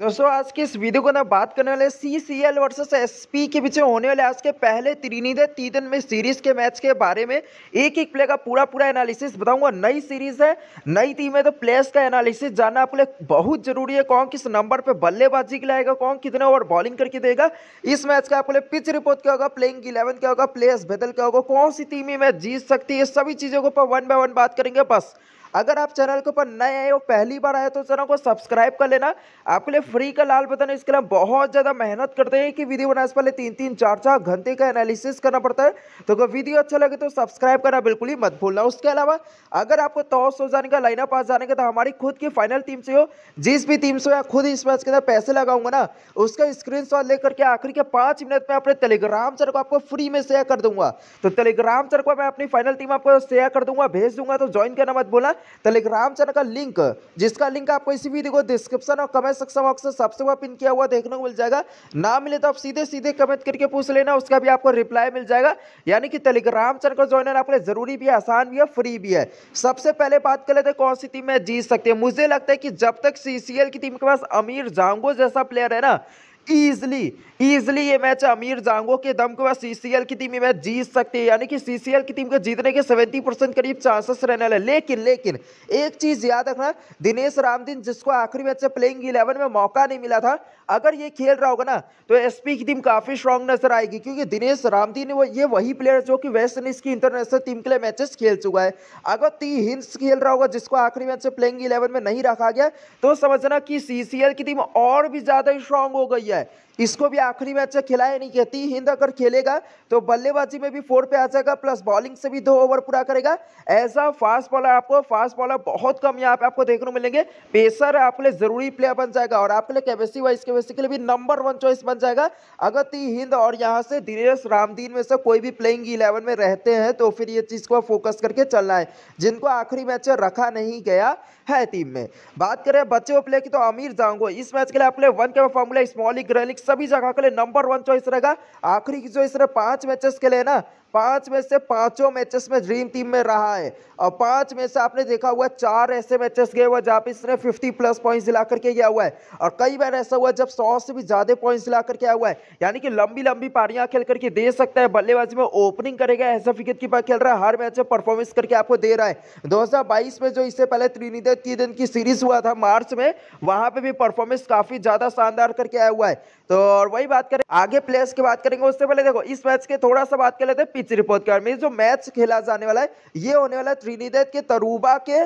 दोस्तों आज के इस वीडियो को ना बात करने वाले C C L versus S P के पीछे होने वाले आज के पहले त्रिनिदय तीतन में सीरीज के मैच के बारे में एक एक प्लेयर का पूरा पूरा एनालिसिस बताऊंगा नई सीरीज है नई टीम है तो प्लेयर्स का एनालिसिस जानना आप लोग बहुत जरूरी है कौन किस नंबर पर बल्लेबाजी लाएगा कौन कितने ओवर बॉलिंग करके देगा इस मैच का आप लोग पिच रिपोर्ट क्या होगा प्लेइंग इलेवन क्या होगा प्लेयर्स बेदल क्या होगा कौन सी टीम ये मैच जीत सकती है सभी चीज़ों को ऊपर वन बाय वन बात करेंगे बस अगर आप चैनल के ऊपर नए आए हो पहली बार आए तो चैनल को सब्सक्राइब कर लेना आपके लिए फ्री का लाल बटन इसके लिए बहुत ज़्यादा मेहनत करते हैं कि वीडियो बनाने से पहले तीन तीन चार चार घंटे का एनालिसिस करना पड़ता है तो अगर वीडियो अच्छा लगे तो सब्सक्राइब करना बिल्कुल ही मत भूलना उसके अलावा अगर आपको टॉस हो जाने का लाइना पास जाने का तो हमारी खुद की फाइनल टीम से हो जिस भी टीम से हो खुद इस मैच के अंदर पैसे लगाऊंगा ना उसका स्क्रीन लेकर के आखिरी के पाँच मिनट में अपने टेलीग्राम चैनल को आपको फ्री में शेयर कर दूंगा तो टेलीग्राम चैनल को मैं अपनी फाइनल टीम आपको शेयर कर दूंगा भेज दूंगा तो ज्वाइन करना मत बोला टेलीग्राम चैनल का लिंक जिसका लिंक आपको इसी वीडियो को डिस्क्रिप्शन और कमेंट सेक्शन बॉक्स में सबसे वह पिन किया हुआ देखने को मिल जाएगा ना मिले तो आप सीधे सीधे कमेंट करके पूछ लेना उसका भी आपको रिप्लाई मिल जाएगा यानी कि टेलीग्राम चैनल का ज्वाइन होना आपके जरूरी भी है आसान भी है फ्री भी है सबसे पहले बात कर लेते कौन सी टीम में जीत सकते हैं मुझे लगता है कि जब तक सी की टीम के पास अमीर जांगो जैसा प्लेयर है ना ईजिली ईजिली ये मैच अमीर जांगो के दम के बाद सीसीएल की टीम ये मैच जीत सकती है यानी कि सीसीएल की टीम को जीतने के 70 परसेंट करीब चांसेस रहने वाले लेकिन लेकिन एक चीज याद रखना दिनेश रामदीन जिसको आखिरी मैच से प्लेइंग इलेवन में मौका नहीं मिला था अगर ये खेल रहा होगा ना तो एसपी की टीम काफी स्ट्रांग नजर आएगी क्योंकि दिनेश रामदीन वो ये वही प्लेयर जो कि वेस्ट इंडीज की इंटरनेशनल टीम के लिए मैचेस खेल चुका है अगर ती हिंस खेल रहा होगा जिसको आखिरी मैच से प्लेइंग इलेवन में नहीं रखा गया तो समझना कि सीसीएल की टीम और भी ज्यादा स्ट्रांग हो गई है है इसको भी आखिरी मैच से खिलाया नहीं कहती हिंद अगर खेलेगा तो बल्लेबाजी में भी फोर पे आ जाएगा प्लस बॉलिंग से भी दो ओवर पूरा करेगा ऐसा फास्ट बॉलर आपको फास्ट बॉलर बहुत कम यहाँ पे आपको देखने को मिलेंगे पेसर आपके लिए जरूरी प्लेयर बन जाएगा और आपके लिए कैपेसिटी वाइज कैपेसिटी के लिए भी नंबर वन चॉइस बन जाएगा अगर ती हिंद और यहाँ से दिनेश रामदीन में से कोई भी प्लेइंग इलेवन में रहते हैं तो फिर ये चीज़ को फोकस करके चलना है जिनको आखिरी मैच रखा नहीं गया है टीम में बात करें बच्चे प्लेयर की तो अमीर जाऊंगो इस मैच के लिए आपके वन के फॉर्मूला स्मॉल ग्रेलिक्स सभी जगह के लिए नंबर वन चॉइस रहेगा आखिरी की चॉइस रहे पांच मैचेस के लिए ना पांच में से पांचों मैचेस में ड्रीम टीम में रहा है और पांच में से आपने देखा हुआ चार ऐसे मैचेस गए हुआ जहाँ पे इसने 50 प्लस पॉइंट्स दिला करके गया हुआ है और कई बार ऐसा हुआ जब सौ से भी ज्यादा पॉइंट्स दिला करके आया हुआ है यानी कि लंबी लंबी पारियां खेल करके दे सकता है बल्लेबाजी में ओपनिंग करेगा ऐसा विकेट कीपर खेल रहा है हर मैच में परफॉर्मेंस करके आपको दे रहा है दो में जो इससे पहले त्रिनिदे तीन दिन की सीरीज हुआ था मार्च में वहां पर भी परफॉर्मेंस काफी ज्यादा शानदार करके आया हुआ है तो और वही बात करें आगे प्लेयर्स की बात करेंगे उससे पहले देखो इस मैच के थोड़ा सा बात कर लेते हैं इस रिपोर्ट के मीन जो मैच खेला जाने वाला है ये होने वाला है त्रिनिदेद के तरूबा के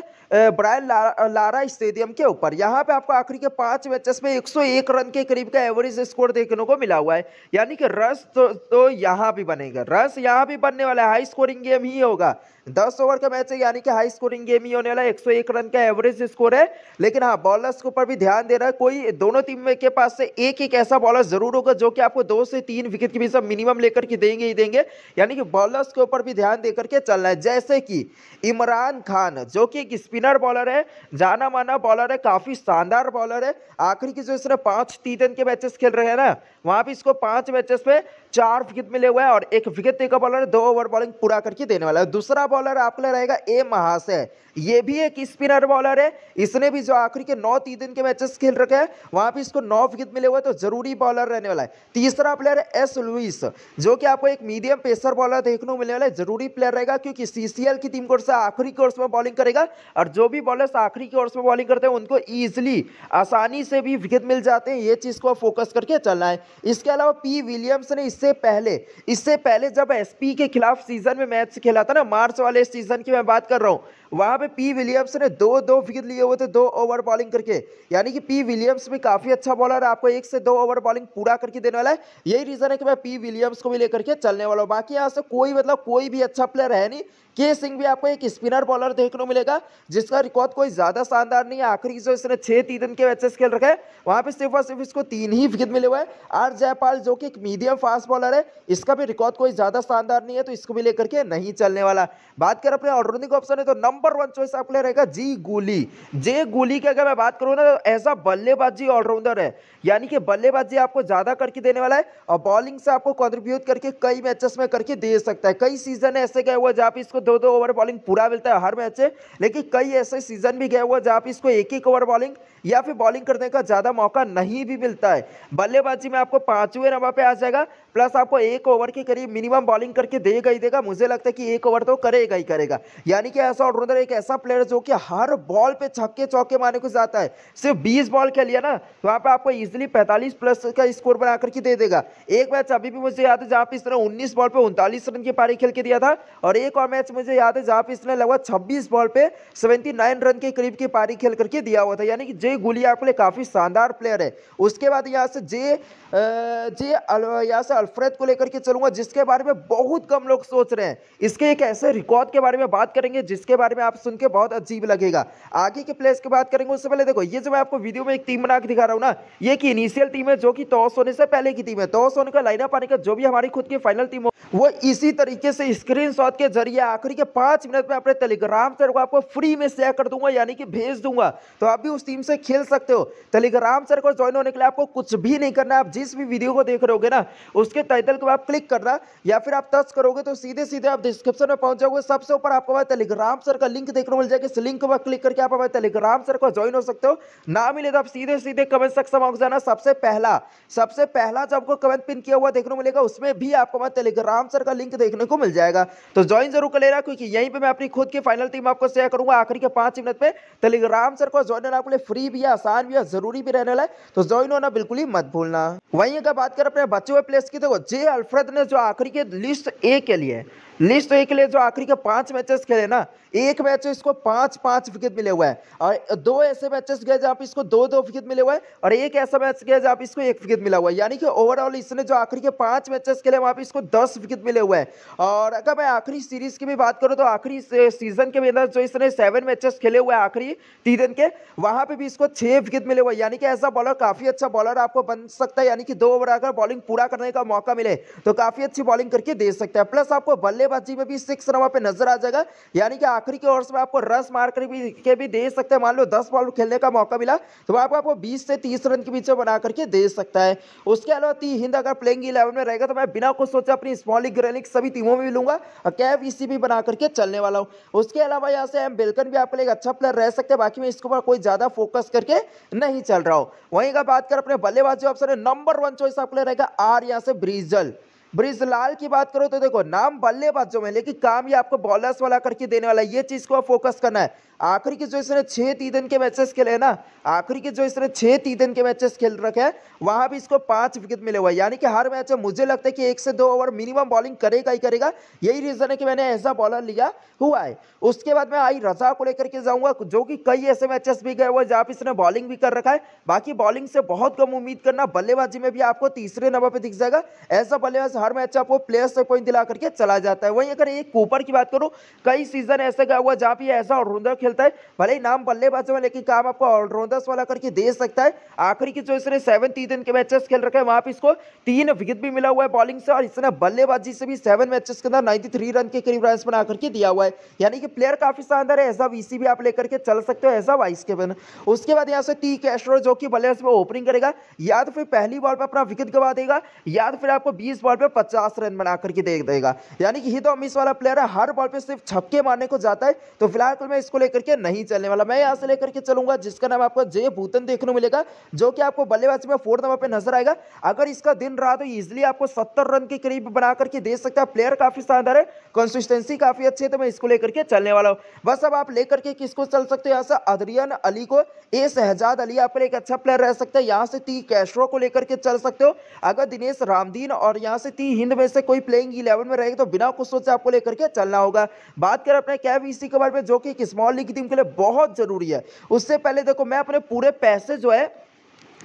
ब्रायन ला, लारा स्टेडियम के ऊपर यहाँ पे आपको आखिरी के पांच मैचेस में 101 रन के करीब का एवरेज स्कोर देखने को मिला हुआ है यानी कि रस तो, तो यहाँ भी बनेगा रस यहाँ भी बनने वाला है हाई स्कोरिंग गेम ही होगा दस ओवर का मैच है यानी कि हाई स्कोरिंग गेम ही होने वाला है एक रन का एवरेज स्कोर है लेकिन हाँ बॉलर्स के ऊपर भी ध्यान दे रहा है कोई दोनों टीम के पास से एक एक ऐसा बॉलर जरूर होगा जो कि आपको दो से तीन विकेट के बीच मिनिमम लेकर के देंगे ही देंगे यानी लेकिन बॉलर्स के ऊपर भी ध्यान देकर के चलना है जैसे कि इमरान खान जो कि एक स्पिनर बॉलर है जाना माना बॉलर है काफ़ी शानदार बॉलर है आखिरी की जो इसने पांच टी के मैचेस खेल रहे हैं ना वहां पर इसको पांच मैचेस में चार विकेट मिले हुए हैं और एक विकेट देकर बॉलर दो ओवर बॉलिंग पूरा करके देने वाला है दूसरा बॉलर आपके लिए रहेगा ए महाशय ये भी एक स्पिनर बॉलर है इसने भी जो आखिरी के नौ तीन दिन के मैचेस खेल रखे हैं वहां पे इसको नौ विकेट मिले हुए तो जरूरी बॉलर रहने वाला है तीसरा प्लेयर है एस लुइस जो कि आपको एक मीडियम पेसर बॉलर देखने को मिलने वाला है जरूरी प्लेयर रहेगा क्योंकि सीसीएल की टीम कोर्स आखिरी की ओर में बॉलिंग करेगा और जो भी बॉलर आखिरी की ओर में बॉलिंग करते हैं उनको ईजिली आसानी से भी विकेट मिल जाते हैं ये चीज को फोकस करके चलना है इसके अलावा पी विलियम्स ने इससे पहले इससे पहले जब एसपी के खिलाफ सीजन में मैच खेला था ना मार्च वाले सीजन की मैं बात कर रहा हूँ वहाँ पे पी विलियम्स ने दो दो विकेट लिए हुए थे दो ओवर बॉलिंग करके यानी कि पी विलियम्स भी काफ़ी अच्छा बॉलर है आपको एक से दो ओवर बॉलिंग पूरा करके देने वाला है यही रीज़न है कि मैं पी विलियम्स को भी लेकर के चलने वाला हूँ बाकी यहाँ से कोई मतलब कोई भी अच्छा प्लेयर है नहीं के सिंह भी आपको एक स्पिनर बॉलर देखने को मिलेगा जिसका रिकॉर्ड कोई ज़्यादा शानदार नहीं है आखिरी जो इसने छह तीन रन के मैचेस खेल रखे हैं वहाँ पे सिर्फ और सिर्फ इसको तीन ही विकेट मिले हुए हैं आर जयपाल जो कि एक मीडियम फास्ट बॉलर है इसका भी रिकॉर्ड कोई ज़्यादा शानदार नहीं है तो इसको भी लेकर के नहीं चलने वाला बात करें अपने ऑलराउंडिंग ऑप्शन है तो नंबर नंबर वन चॉइस आपके लिए रहेगा जी गोली जे गोली की अगर मैं बात करूँ ना एज अ बल्लेबाजी ऑलराउंडर है यानी कि बल्लेबाजी आपको ज़्यादा करके देने वाला है और बॉलिंग से आपको कॉन्ट्रीब्यूट करके कई मैचेस में करके दे सकता है कई सीजन ऐसे गए हुआ जहाँ पे इसको दो दो ओवर बॉलिंग पूरा मिलता है हर मैच है लेकिन कई ऐसे सीजन भी गए हुआ जहाँ पे इसको एक एक ओवर बॉलिंग या फिर बॉलिंग करने का ज़्यादा मौका नहीं भी मिलता है बल्लेबाजी में आपको पाँचवें नंबर पर आ जाएगा प्लस आपको एक ओवर के करीब मिनिमम बॉलिंग करके देगा ही देगा मुझे लगता है कि एक ओवर तो करेगा ही करेगा यानी कि ऐसा ऑलराउंडर एक ऐसा प्लेयर जो कि हर बॉल पे छक्के चौके मारने को जाता है सिर्फ बीस बॉल खेलिए ना ना तो वहाँ पर आपको ईजिली पैंतालीस प्लस का स्कोर बना करके दे देगा एक मैच अभी भी मुझे याद है जहाँ पे इसने उन्नीस बॉल पर उनतालीस रन की पारी खेल के दिया था और एक और मैच मुझे याद है जहाँ पे इसने लगभग छब्बीस बॉल पर सेवेंटी रन के करीब की पारी खेल करके दिया हुआ था यानी कि जय गुलिया आपके लिए काफ़ी शानदार प्लेयर है उसके बाद यहाँ से जे जे यहाँ से अल्फ्रेड को लेकर के चलूंगा जिसके बारे में बहुत कम लोग सोच रहे हैं इसके एक ऐसे रिकॉर्ड के बारे में बात करेंगे जिसके बारे में आप सुन के बहुत अजीब लगेगा आगे के प्लेस की बात करेंगे उससे पहले देखो ये जो मैं आपको वीडियो में एक टीम बना के दिखा रहा हूँ ना ये की इनिशियल टीम है जो कि टॉस होने से पहले की टीम है टॉस होने का लाइनअप आने का जो भी हमारी खुद की फाइनल टीम हो वो इसी तरीके से स्क्रीन के जरिए आखिरी के पांच मिनट में अपने टेलीग्राम सर को आपको फ्री में शेयर कर दूंगा यानी कि भेज दूंगा तो आप भी उस टीम से खेल सकते हो टेलीग्राम सर को ज्वाइन होने के लिए आपको कुछ भी नहीं करना आप जिस भी वीडियो को देख रहे हो ना उस उसके टाइटल को आप क्लिक करना या फिर आप टच करोगे तो सीधे सीधे आप डिस्क्रिप्शन में पहुंच जाओगे सबसे ऊपर आपको टेलीग्राम सर का लिंक देखने को मिल जाएगा इस लिंक पर क्लिक करके आप हमारे टेलीग्राम सर को ज्वाइन हो सकते हो ना मिले तो आप सीधे सीधे कमेंट सेक्शन में जाना सबसे पहला सबसे पहला जो आपको कमेंट पिन किया हुआ देखने को मिलेगा उसमें भी आपको हमारे टेलीग्राम सर का लिंक देखने को मिल जाएगा तो ज्वाइन जरूर कर लेना क्योंकि यहीं पर मैं अपनी खुद की फाइनल टीम आपको शेयर करूंगा आखिरी के पांच मिनट में टेलीग्राम सर को ज्वाइन होना आपके लिए फ्री भी है आसान भी है जरूरी भी रहने लगा तो ज्वाइन होना बिल्कुल ही मत भूलना वहीं अगर बात करें अपने बच्चों प्लेस की देखो जे अल्फ्रेड ने जो आखिरी के लिस्ट ए के लिए लिस्ट ए के लिए जो आखिरी के पांच मैचेस खेले ना एक मैच इसको पांच पांच विकेट मिले हुए हैं और दो ऐसे मैचेस गए जहाँ पे इसको दो दो विकेट मिले हुए हैं और एक ऐसा मैच गया जहाँ पे इसको एक विकेट मिला हुआ है यानी कि ओवरऑल इसने जो आखिरी के पांच मैचेस खेले वहाँ पे इसको दस विकेट मिले हुए हैं और अगर मैं आखिरी सीरीज की भी बात करूँ तो आखिरी सीजन के अंदर जो इसने सेवन मैचेस खेले हुए हैं आखिरी तीन के वहाँ पर भी इसको छः विकेट मिले हुए यानी कि ऐसा बॉलर काफ़ी अच्छा बॉलर आपको बन सकता है यानी कि दो ओवर अगर बॉलिंग पूरा करने का मौका मिले तो काफ़ी अच्छी बॉलिंग करके दे सकता है प्लस आपको बल्ले बाद जी में भी सिक्स रवा पे नजर आ जाएगा यानी कि आखिरी के ओवर्स में आपको रस मार कर भी के भी दे सकते हैं मान लो दस बॉल खेलने का मौका मिला तो आपको आपको बीस से तीस रन के बीच में बना करके दे सकता है उसके अलावा ती हिंद अगर प्लेइंग इलेवन में रहेगा तो मैं बिना कुछ सोचा अपनी स्मॉलिंग ग्रेनिक सभी टीमों में भी लूंगा और कैब इसी भी बना करके चलने वाला हूँ उसके अलावा यहाँ से एम बेलकन भी आपके लिए एक अच्छा प्लेयर रह सकते हैं बाकी मैं इसके ऊपर कोई ज़्यादा फोकस करके नहीं चल रहा हूँ वहीं का बात कर अपने बल्लेबाजी ऑप्शन है नंबर वन चॉइस आपके लिए रहेगा आर यहाँ से ब्रिजल ब्रिजलाल की बात करो तो देखो नाम बल्लेबाजों में लेकिन काम ये आपको बॉलर्स वाला करके देने वाला है ये चीज़ को फोकस करना है आखिरी के जो इसने तीन दिन के मैचेस खेले हैं ना आखिरी के जो इसने तीन दिन के मैचेस खेल रखे हैं वहां भी इसको पांच विकेट मिले हुए यानी कि हर मैच में मुझे लगता है कि एक से दो ओवर मिनिमम बॉलिंग करेगा ही करेगा यही रीज़न है कि मैंने ऐसा बॉलर लिया हुआ है उसके बाद मैं आई रजा को लेकर के जाऊँगा जो कि कई ऐसे मैचेस भी गए हुए जहां पर इसने बॉलिंग भी कर रखा है बाकी बॉलिंग से बहुत कम उम्मीद करना बल्लेबाजी में भी आपको तीसरे नंबर पर दिख जाएगा ऐसा बल्लेबाज हर मैच आपको प्लेयर्स से कोई दिला करके चला जाता है वहीं अगर एक कूपर की बात करूँ कई सीजन ऐसे गया हुआ जहाँ पे ऐसा ऑलराउंडर खेलता है भले ही नाम बल्लेबाज में लेकिन काम आपको ऑलराउंडर्स वाला करके दे सकता है आखिरी की जो इसने सेवन दिन के मैचेस खेल रखे हैं वहाँ पर इसको तीन विकेट भी मिला हुआ है बॉलिंग से और इसने बल्लेबाजी से भी सेवन मैचेस के अंदर नाइन्टी रन के करीब रन बना करके दिया हुआ है यानी कि प्लेयर काफी शानदार है ऐसा वीसी भी आप लेकर के चल सकते हो ऐसा वाइस के बन उसके बाद यहाँ से टी कैस्ट्रो जो कि बल्लेबाज में ओपनिंग करेगा या तो फिर पहली बॉल पर अपना विकेट गवा देगा या तो फिर आपको बीस बॉल पर में पचास रन बना करके देख देगा यानी कि ही तो अमीश वाला प्लेयर है हर बॉल पे सिर्फ छक्के मारने को जाता है तो फिलहाल तो मैं इसको लेकर के नहीं चलने वाला मैं यहाँ से लेकर के चलूंगा जिसका नाम आपको जय भूतन देखने मिलेगा जो कि आपको बल्लेबाजी में फोर्थ नंबर पर नजर आएगा अगर इसका दिन रहा तो इजिली आपको सत्तर रन के करीब बना करके दे सकता है प्लेयर काफी शानदार है कंसिस्टेंसी काफी अच्छी है तो मैं इसको लेकर के चलने वाला हूँ बस अब आप लेकर के किसको चल सकते हो यहाँ से अदरियन अली को ए शहजाद अली आपका एक अच्छा प्लेयर रह सकता है यहाँ से ती कैशरो को लेकर के चल सकते हो अगर दिनेश रामदीन और यहाँ से भारतीय हिंद में से कोई प्लेइंग इलेवन में रहेगा तो बिना कुछ सोचे आपको लेकर के चलना होगा बात करें अपने कैब इसी के बारे में जो कि स्मॉल लीग टीम के लिए बहुत जरूरी है उससे पहले देखो मैं अपने पूरे पैसे जो है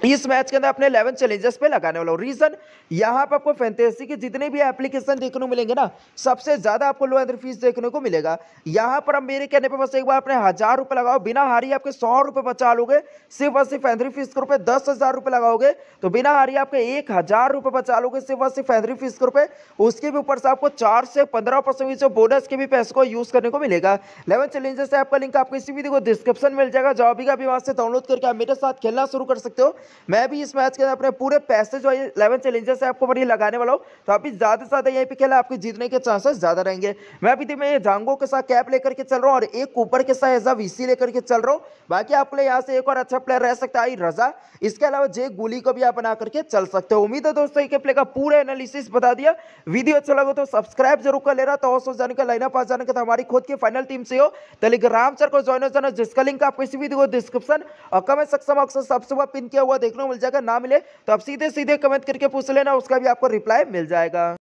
इस मैच के अंदर अपने 11 चैलेंजेस पे लगाने वाला हूँ रीज़न यहाँ पर आपको फैंतेसी के जितने भी एप्लीकेशन देखने को मिलेंगे ना सबसे ज़्यादा आपको लो एंट्री फीस देखने को मिलेगा यहाँ पर अब मेरे कहने पे बस एक बार अपने हज़ार रुपए लगाओ बिना हारी आपके सौ रुपए बचा लोगे सिर्फ और सिर्फ एंट्री फीस के रुपये दस हज़ार रुपये लगाओगे तो बिना हारी आपके एक हज़ार रुपये बचा लोगे सिर्फ और सिर्फ एंट्री फीस के रुपये उसके भी ऊपर से आपको चार से पंद्रह परसेंट बोनस के भी पैसे को यूज़ करने को मिलेगा इलेवन चैलेंजेस से आपका लिंक आपको इसी वीडियो को डिस्क्रिप्शन मिल जाएगा जॉबी का भी वहाँ से डाउनलोड करके आप मेरे साथ खेलना शुरू कर सकते हो मैं भी इस मैच के अंदर अपने पूरे पैसे जो इलेवन चैलेंजर्स है आपको पर ये लगाने वाला हूँ तो अभी ज़्यादा से ज़्यादा यहीं पर खेला आपके जीतने के चांसेस ज़्यादा रहेंगे मैं अभी तो मैं जांगो के साथ कैप लेकर के चल रहा हूँ और एक कूपर के साथ एज अ वीसी लेकर के चल रहा हूँ बाकी आपके लोग यहाँ से एक और अच्छा प्लेयर रह सकता है रजा इसके अलावा जे गुली को भी आप बना करके चल सकते हो उम्मीद है दोस्तों एक प्ले का पूरा एनालिसिस बता दिया वीडियो अच्छा लगा तो सब्सक्राइब जरूर कर ले रहा तो और जाने का लाइनअप पास जाने का तो हमारी खुद की फाइनल टीम से हो टेलीग्राम सर को ज्वाइन हो जाना जिसका लिंक आपको इसी वीडियो को डिस्क्रिप्शन और कमेंट सक्सम अक्सर सबसे पिन किया हुआ हुआ देखने को मिल जाएगा ना मिले तो आप सीधे सीधे कमेंट करके पूछ लेना उसका भी आपको रिप्लाई मिल जाएगा